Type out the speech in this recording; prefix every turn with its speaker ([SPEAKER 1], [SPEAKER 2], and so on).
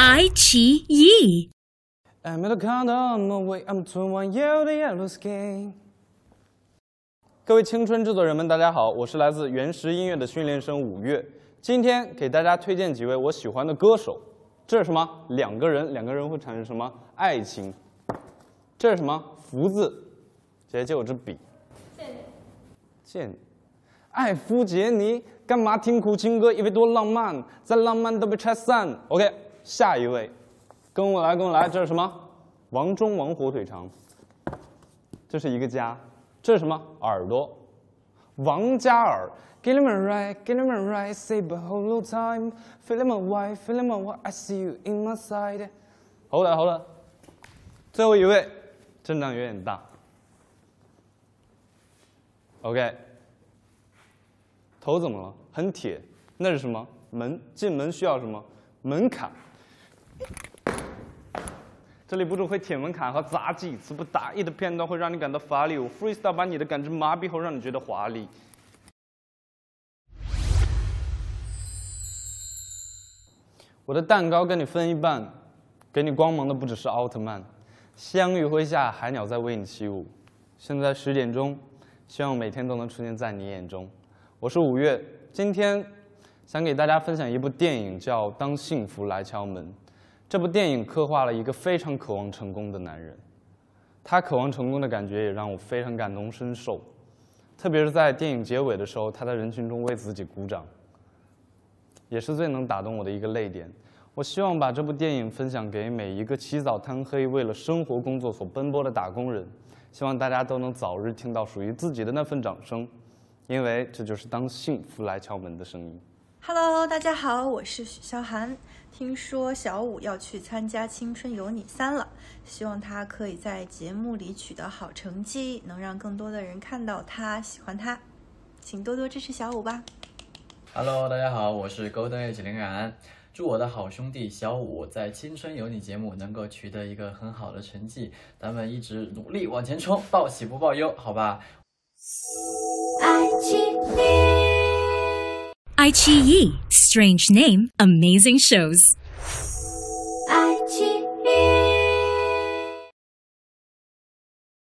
[SPEAKER 1] 爱奇艺。各位
[SPEAKER 2] 青春制作人们，大家好，我是来自原石音乐的训练生五月。今天给大家推荐几位我喜欢的歌手。这是什么？两个人，两个人会产生什么？爱情。这是什么？福字。姐姐借我支笔。借你。借你。艾夫杰尼，干嘛听苦情歌？以为多浪漫，再浪漫都被拆散。OK。下一位，跟我来，跟我来，这是什么？王中王火腿肠。这是一个家，这是什么耳朵？王嘉尔。给你们来，给你们来 s a e a whole new time。Feel my way，Feel my way，I see you in my s i d e 好了好了，最后一位，阵仗有点大。OK，头怎么了？很铁。那是什么？门。进门需要什么？门槛。这里不止会舔门槛和杂技，词不达意的片段会让你感到乏力。我 freestyle 把你的感知麻痹后，让你觉得华丽。我的蛋糕跟你分一半，给你光芒的不只是奥特曼。夕阳余晖下，海鸟在为你起舞。现在十点钟，希望每天都能出现在你眼中。我是五月，今天想给大家分享一部电影，叫《当幸福来敲门》。这部电影刻画了一个非常渴望成功的男人，他渴望成功的感觉也让我非常感同身受，特别是在电影结尾的时候，他在人群中为自己鼓掌，也是最能打动我的一个泪点。我希望把这部电影分享给每一个起早贪黑、为了生活工作所奔波的打工人，希望大家都能早日听到属于自己的那份掌声，因为这就是当幸福来敲门的声音。
[SPEAKER 3] Hello，大家好，我是许潇涵。听说小五要去参加《青春有你三》了，希望他可以在节目里取得好成绩，能让更多的人看到他，喜欢他，请多多支持小五吧。
[SPEAKER 1] Hello，大家好，我是 Golden Age 林然，祝我的好兄弟小五在《青春有你》节目能够取得一个很好的成绩，咱们一直努力往前冲，报喜不报忧，好吧？爱情。iQIYI. Strange name, amazing shows.